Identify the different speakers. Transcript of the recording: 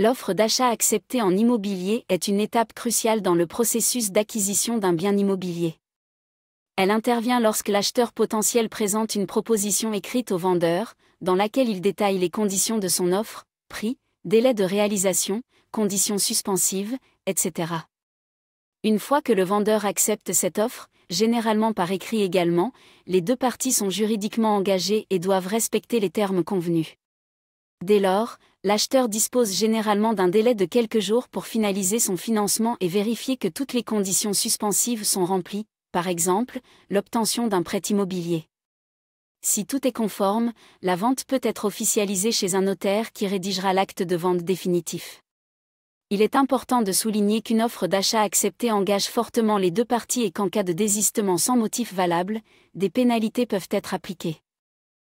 Speaker 1: L'offre d'achat acceptée en immobilier est une étape cruciale dans le processus d'acquisition d'un bien immobilier. Elle intervient lorsque l'acheteur potentiel présente une proposition écrite au vendeur, dans laquelle il détaille les conditions de son offre, prix, délai de réalisation, conditions suspensives, etc. Une fois que le vendeur accepte cette offre, généralement par écrit également, les deux parties sont juridiquement engagées et doivent respecter les termes convenus. Dès lors, l'acheteur dispose généralement d'un délai de quelques jours pour finaliser son financement et vérifier que toutes les conditions suspensives sont remplies, par exemple l'obtention d'un prêt immobilier. Si tout est conforme, la vente peut être officialisée chez un notaire qui rédigera l'acte de vente définitif. Il est important de souligner qu'une offre d'achat acceptée engage fortement les deux parties et qu'en cas de désistement sans motif valable, des pénalités peuvent être appliquées.